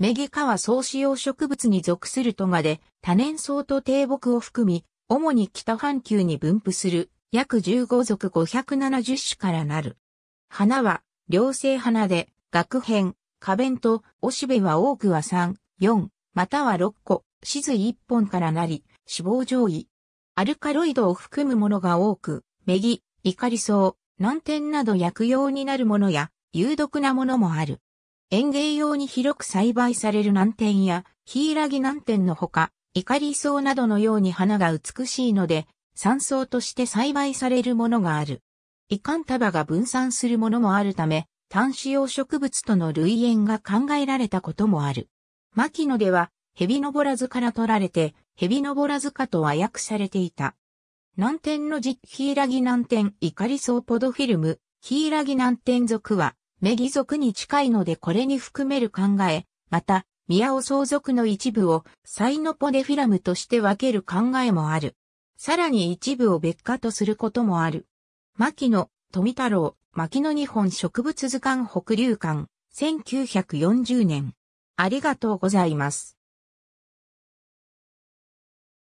メギカは総使用植物に属するトガで、多年草と低木を含み、主に北半球に分布する約15族570種からなる。花は両性花で、学片、花弁と、おしべは多くは3、4、または6個、しず1本からなり、脂肪上位。アルカロイドを含むものが多く、メギ、イカリソウ、南天など薬用になるものや、有毒なものもある。園芸用に広く栽培される南天や、ヒイラギ南天のほか、イカリソウなどのように花が美しいので、山草として栽培されるものがある。イカン束が分散するものもあるため、単子用植物との類縁が考えられたこともある。牧野では、ヘビのぼらずから取られて、ヘビのぼらずかと和訳されていた。南天の実ヒイラギ南天イカリソウポドフィルム、ヒイラギ南天属は、メギ族に近いのでこれに含める考え、また、宮尾相続の一部をサイノポデフィラムとして分ける考えもある。さらに一部を別科とすることもある。牧野、富太郎、牧野日本植物図鑑北流館、1940年。ありがとうございます。